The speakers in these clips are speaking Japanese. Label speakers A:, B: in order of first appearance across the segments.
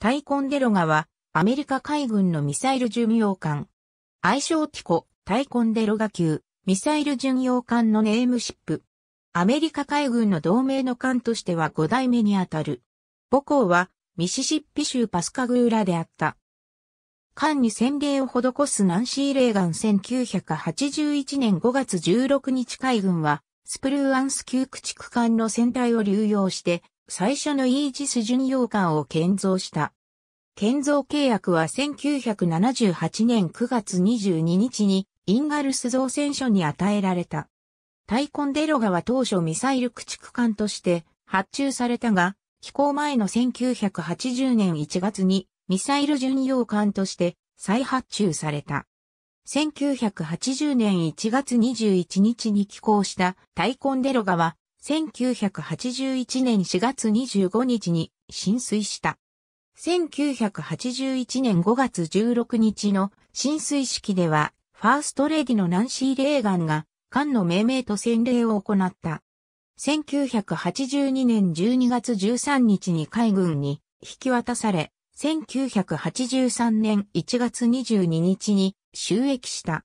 A: タイコンデロガは、アメリカ海軍のミサイル巡洋艦。愛称
B: ティコ、タイコンデロガ級、ミサイル巡洋艦のネームシップ。アメリカ海軍の同盟の艦としては5代目にあたる。母校は、ミシシッピ州パスカグーラであった。艦に洗礼を施すナンシー・レーガン1981年5月16日海軍は、スプルーアンス級駆逐艦の船体を流用して、最初のイージス巡洋艦を建造した。建造契約は1978年9月22日にインガルス造船所に与えられた。タイコンデロガは当初ミサイル駆逐艦として発注されたが、飛行前の1980年1月にミサイル巡洋艦として再発注された。1980年1月21日に寄港したタイコンデロガは1981年4月25日に浸水した。1981年5月16日の浸水式では、ファーストレディのナンシー・レーガンが、艦の命名と洗礼を行った。1982年12月13日に海軍に引き渡され、1983年1月22日に収益した。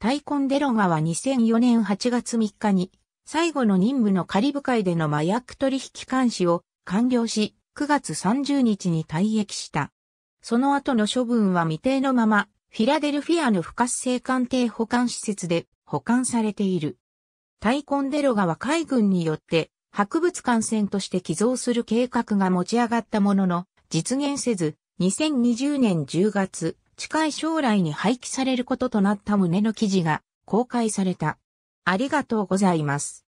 B: タイコンデロガは2004年8月3日に最後の任務のカリブ海での麻薬取引監視を完了し、9月30日に退役した。その後の処分は未定のまま、フィラデルフィアの不活性鑑定保管施設で保管されている。タイコンデロガは海軍によって博物館船として寄贈する計画が持ち上がったものの、実現せず、2020年10月、近い将来に廃棄されることとなった
A: 旨の記事が公開された。ありがとうございます。